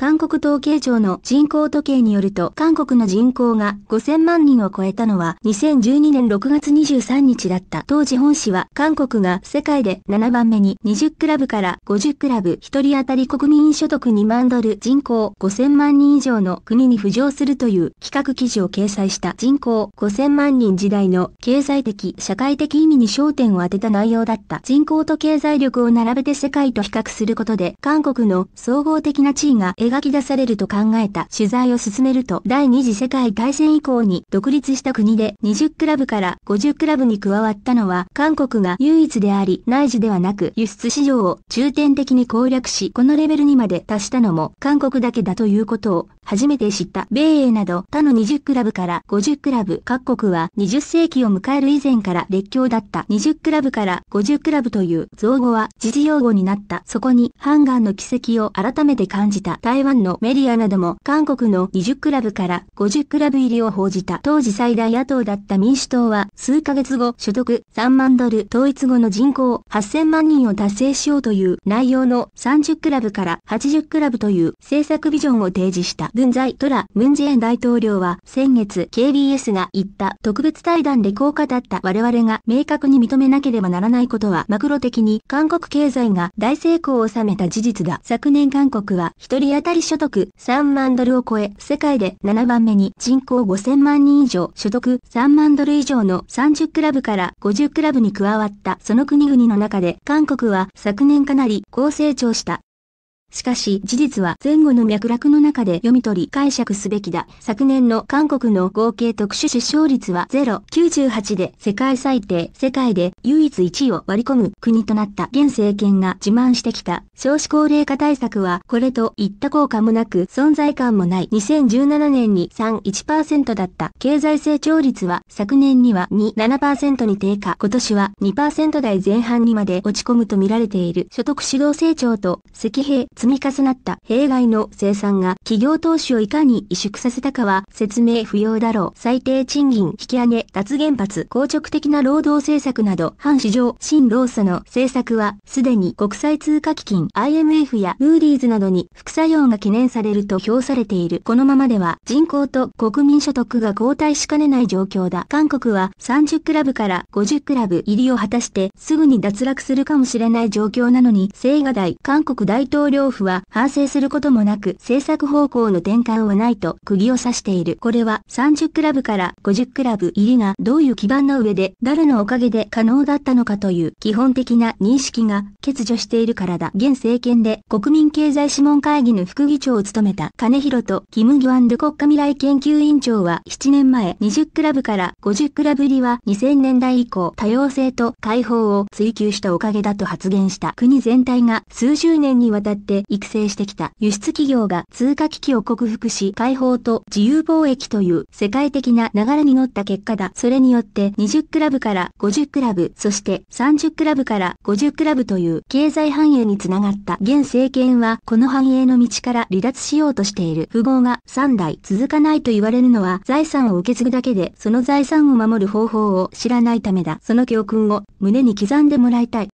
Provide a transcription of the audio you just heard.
韓国統計庁の人口時計によると、韓国の人口が5000万人を超えたのは2012年6月23日だった。当時本市は韓国が世界で7番目に20クラブから50クラブ1人当たり国民所得2万ドル人口5000万人以上の国に浮上するという企画記事を掲載した人口5000万人時代の経済的社会的意味に焦点を当てた内容だった。人口と経済力を並べて世界と比較することで韓国の総合的な地位が描き出されると考えた取材を進めると第二次世界大戦以降に独立した国で20クラブから50クラブに加わったのは韓国が唯一であり内需ではなく輸出市場を重点的に攻略しこのレベルにまで達したのも韓国だけだということを初めて知った米英など他の20クラブから50クラブ各国は20世紀を迎える以前から列強だった20クラブから50クラブという造語は時事用語になったそこにハンガーの奇跡を改めて感じた台湾のメディアなども韓国の20クラブから50クラブ入りを報じた当時最大野党だった民主党は数ヶ月後所得3万ドル統一後の人口8000万人を達成しようという内容の30クラブから80クラブという政策ビジョンを提示した文在トラ・ムンジェン大統領は先月 KBS が言った特別対談でこう語った我々が明確に認めなければならないことはマクロ的に韓国経済が大成功を収めた事実だ。昨年韓国は一人当たりたり所得3万ドルを超え、世界で7番目に人口5000万人以上、所得3万ドル以上の30クラブから50クラブに加わったその国々の中で、韓国は昨年かなり高成長した。しかし事実は前後の脈絡の中で読み取り解釈すべきだ。昨年の韓国の合計特殊出生率は0.98で世界最低、世界で唯一1位を割り込む国となった現政権が自慢してきた少子高齢化対策はこれといった効果もなく存在感もない2017年に3.1%だった経済成長率は昨年には2.7%に低下今年は2%台前半にまで落ち込むと見られている所得主導成長と赤平積み重なった弊害の生産が企業投資をいかに萎縮させたかは説明不要だろう。最低賃金引き上げ、脱原発、硬直的な労働政策など、反市場、新労組の政策は、すでに国際通貨基金 IMF やムーディーズなどに副作用が懸念されると評されている。このままでは人口と国民所得が後退しかねない状況だ。韓国は30クラブから50クラブ入りを果たしてすぐに脱落するかもしれない状況なのに、青瓦台、韓国大統領政府は反省することもなく制作方向の転換をないと釘を刺している。これは30クラブから50クラブ入りがどういう基盤の上で誰のおかげで可能だったのかという基本的な認識が欠如しているからだ。現政権で国民経済諮問会議の副議長を務めた金広とキム・ギョアンル国家未来研究委員長は7年前20クラブから50クラブ入りは2000年代以降多様性と解放を追求したおかげだと発言した国全体が数十年にわたってで育成してきた輸出企業が通貨危機を克服し解放と自由貿易という世界的な流れに乗った結果だ。それによって20クラブから50クラブ、そして30クラブから50クラブという経済繁栄につながった。現政権はこの繁栄の道から離脱しようとしている。富豪が3代続かないと言われるのは財産を受け継ぐだけでその財産を守る方法を知らないためだ。その教訓を胸に刻んでもらいたい。